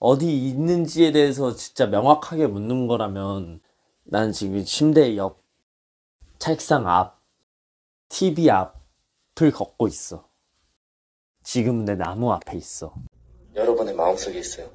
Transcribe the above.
어디 있는지에 대해서 진짜 명확하게 묻는 거라면 나는 지금 침대 옆, 책상 앞, TV 앞을 걷고 있어. 지금 내 나무 앞에 있어. 여러분의 마음속에 있어요.